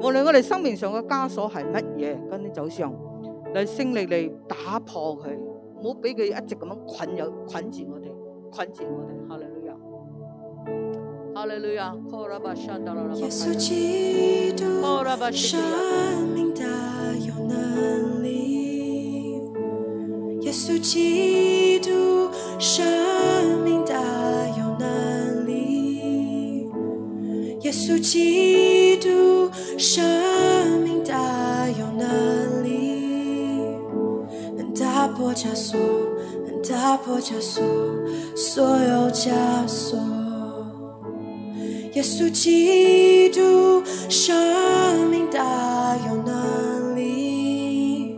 无论我哋生命上嘅枷锁系乜嘢，今天早上嚟胜利嚟打破佢，唔好俾佢一直咁样困住、困住我哋、困住我哋。哈利路亚，哈利路亚。耶稣基督，生命大有能力。耶稣基督，生命大有能力。耶稣基督。生命大有能力，能打破枷锁，能打破枷锁，所有枷锁。耶稣基督，生命大有能力。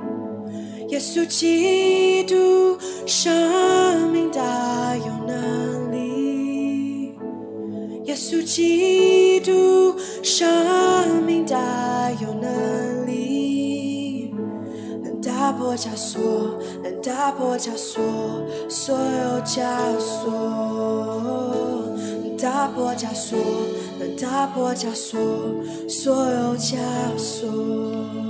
耶稣基督，生命大有能力。耶稣基督。生命大有能力，能打破枷锁，能打破枷锁，所有枷锁。打破枷锁，能打破枷锁，所有枷锁。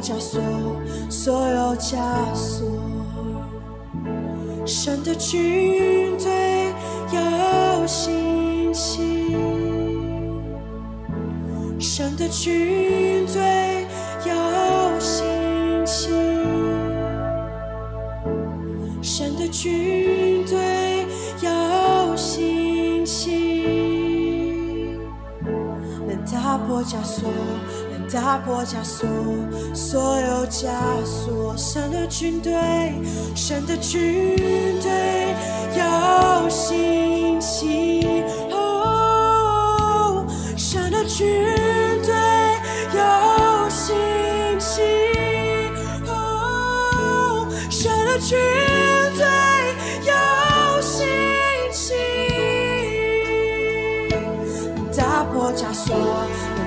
枷锁，所有枷锁。神的军队有信心，神的军队有信心，神的军队有信心，能打破枷锁。打破枷锁，所有枷锁。神的军队，神的军队有信心。神的军队有信心。神的军队有信心。枷锁。